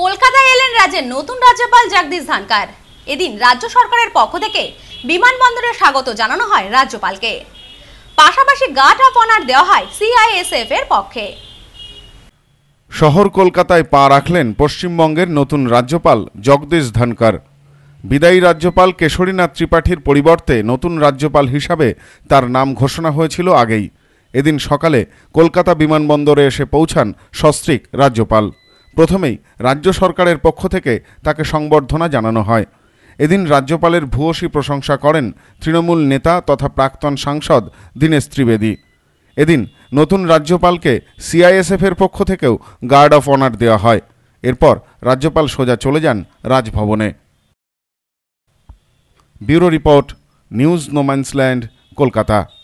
কলকাতায় এলেন রাজ্যের নতুন রাজ্যপাল জগদীশ ধানকার এদিন রাজ্য সরকারের পক্ষ থেকে বিমানবন্দরে স্বাগত জানানো হয় রাজ্যপালকে পাশাপাশি গার্ড অফ অনার দেওয়া হয় সিআইএসএফ এর পক্ষে শহর কলকাতায় পা রাখলেন পশ্চিমবঙ্গের নতুন রাজ্যপাল জগদীশ ধনকর বিদায়ী রাজ্যপাল কেশরীনাথ ত্রিপাঠীর পরিবর্তে নতুন রাজ্যপাল হিসাবে তার নাম ঘোষণা হয়েছিল আগেই এদিন সকালে কলকাতা বিমানবন্দরে এসে পৌঁছান সস্ত্রিক রাজ্যপাল প্রথমেই রাজ্য সরকারের পক্ষ থেকে তাকে সংবর্ধনা জানানো হয় এদিন রাজ্যপালের ভূয়সী প্রশংসা করেন তৃণমূল নেতা তথা প্রাক্তন সাংসদ দীনেশ ত্রিবেদী এদিন নতুন রাজ্যপালকে সিআইএসএফের পক্ষ থেকেও গার্ড অফ অনার দেওয়া হয় এরপর রাজ্যপাল সোজা চলে যান রাজভবনে bureau report news no man's land Kolkata